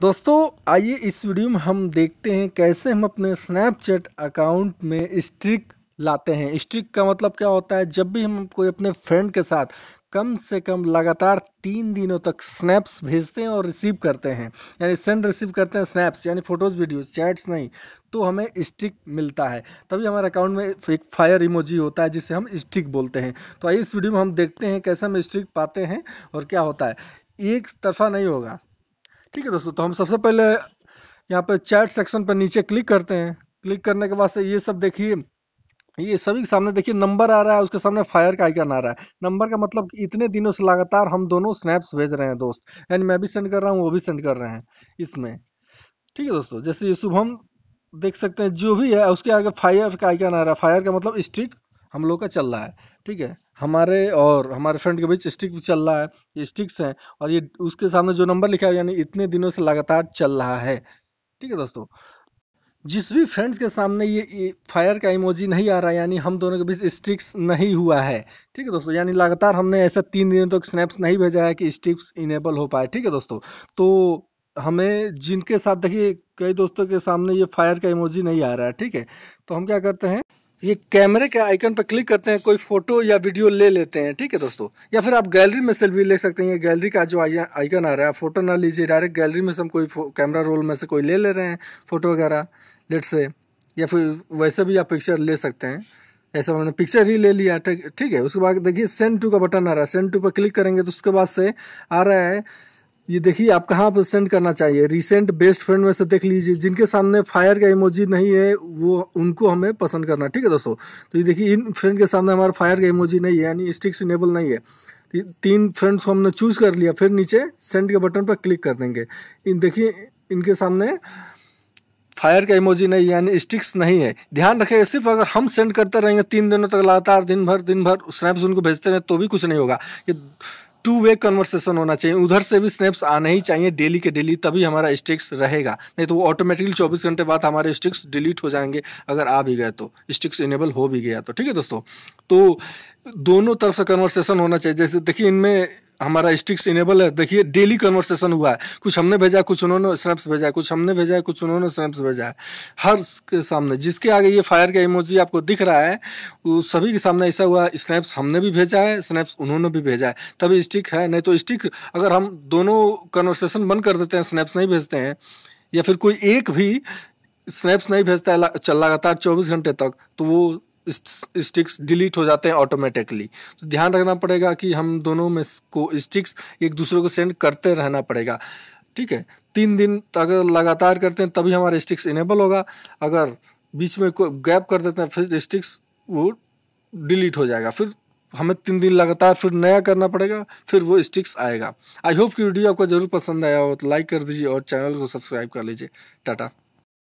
दोस्तों आइए इस वीडियो में हम देखते हैं कैसे हम अपने स्नैपचैट अकाउंट में स्ट्रिक लाते हैं स्ट्रिक का मतलब क्या होता है जब भी हम कोई अपने फ्रेंड के साथ कम से कम लगातार तीन दिनों तक स्नैप्स भेजते हैं और रिसीव करते हैं यानी सेंड रिसीव करते हैं स्नैप्स यानी फोटोज वीडियोस चैट्स नहीं तो हमें स्टिक मिलता है तभी हमारे अकाउंट में एक फायर इमोजी होता है जिसे हम स्टिक बोलते हैं तो आइए इस वीडियो में हम देखते हैं कैसे हम स्टिक पाते हैं और क्या होता है एक तरफा नहीं होगा ठीक है दोस्तों तो हम सबसे पहले यहाँ पे चैट सेक्शन पर नीचे क्लिक करते हैं क्लिक करने के बाद से ये सब देखिए ये सभी के सामने देखिए नंबर आ रहा है उसके सामने फायर का आइकन आ रहा है नंबर का मतलब इतने दिनों से लगातार हम दोनों स्नैप्स भेज रहे हैं दोस्त यानी मैं भी सेंड कर रहा हूँ वो भी सेंड कर रहे हैं इसमें ठीक है दोस्तों जैसे ये शुभम देख सकते हैं जो भी है उसके आगे फायर का आइकन आ रहा है फायर का मतलब स्टिक हम लोग का चल रहा है ठीक है हमारे और हमारे फ्रेंड के बीच स्टिक भी चल रहा है ये स्टिक्स हैं और ये उसके सामने जो नंबर लिखा है यानी इतने दिनों से लगातार चल रहा है ठीक है दोस्तों जिस भी फ्रेंड्स के सामने ये फायर का इमोजी नहीं आ रहा यानी हम दोनों के बीच स्टिक्स नहीं हुआ है ठीक है दोस्तों यानी लगातार हमने ऐसा तीन दिनों तक तो स्नैप्स नहीं भेजा है कि स्टिक्स इनेबल हो पाए ठीक है दोस्तों तो हमें जिनके साथ देखिए कई दोस्तों के सामने ये फायर का इमोजी नहीं आ रहा है ठीक है तो हम क्या करते हैं ये कैमरे के आइकन पर क्लिक करते हैं कोई फोटो या वीडियो ले लेते हैं ठीक है दोस्तों या फिर आप गैलरी में सेल्फी ले सकते हैं गैलरी का जो आइकन आ रहा है फोटो ना लीजिए डायरेक्ट गैलरी में से हम कोई कैमरा रोल में से कोई ले ले रहे हैं फोटो वगैरह लेट से या फिर वैसे भी आप पिक्चर ले सकते हैं ऐसा मैंने पिक्चर ही ले लिया ठीक है उसके बाद देखिए सेंड टू का बटन आ रहा है सेंड टू पर क्लिक करेंगे तो उसके बाद से आ रहा है ये देखिए आप कहाँ पर सेंड करना चाहिए रिसेंट बेस्ट फ्रेंड में से देख लीजिए जिनके सामने फायर का इमोजी नहीं है वो उनको हमें पसंद करना ठीक है दोस्तों तो ये देखिए इन फ्रेंड के सामने हमारा फायर का इमोजी नहीं है यानी स्टिक्स इनेबल नहीं है तीन फ्रेंड्स को हमने चूज़ कर लिया फिर नीचे सेंड के बटन पर क्लिक कर देंगे इन देखिए इनके सामने फायर का इमोजी नहीं यानी स्टिक्स नहीं है ध्यान रखें सिर्फ अगर हम सेंड करते रहेंगे तीन दिनों तक लगातार दिन भर दिन भर स्नैप्स उनको भेजते रहें तो भी कुछ नहीं होगा ये टू वे कन्वर्सेशन होना चाहिए उधर से भी स्नैप्स आने ही चाहिए डेली के डेली तभी हमारा स्टिक्स रहेगा नहीं तो वो ऑटोमेटिकली चौबीस घंटे बाद हमारे स्टिक्स डिलीट हो जाएंगे अगर आ भी गए तो स्टिक्स इनेबल हो भी गया तो ठीक है दोस्तों तो दोनों तरफ से कन्वर्सेशन होना चाहिए जैसे देखिए इनमें हमारा स्टिक्स इनेबल है देखिए डेली कन्वर्सेशन हुआ है कुछ हमने भेजा कुछ उन्होंने स्नैप्स भेजा कुछ हमने भेजा कुछ उन्होंने स्नैप्स भेजा है हर के सामने जिसके आगे ये फायर का इमोजी आपको दिख रहा है वो सभी के सामने ऐसा हुआ स्नैप्स हमने भी भेजा है स्नैप्स उन्होंने भी भेजा है तभी स्टिक है नहीं तो स्टिक अगर हम दोनों कन्वर्सेशन बंद कर देते हैं स्नैप्स नहीं भेजते हैं या फिर कोई एक भी स्नैप्स नहीं भेजता है लगातार चौबीस घंटे तक तो वो स्टिक्स डिलीट हो जाते हैं ऑटोमेटिकली तो ध्यान रखना पड़ेगा कि हम दोनों में को स्टिक्स एक दूसरे को सेंड करते रहना पड़ेगा ठीक है तीन दिन अगर लगातार करते हैं तभी हमारा स्टिक्स इनेबल होगा अगर बीच में कोई गैप कर देते हैं फिर स्टिक्स वो डिलीट हो जाएगा फिर हमें तीन दिन लगातार फिर नया करना पड़ेगा फिर वो स्टिक्स आएगा आई होप कि वीडियो आपको ज़रूर पसंद आया हो तो लाइक कर दीजिए और चैनल को सब्सक्राइब कर लीजिए टाटा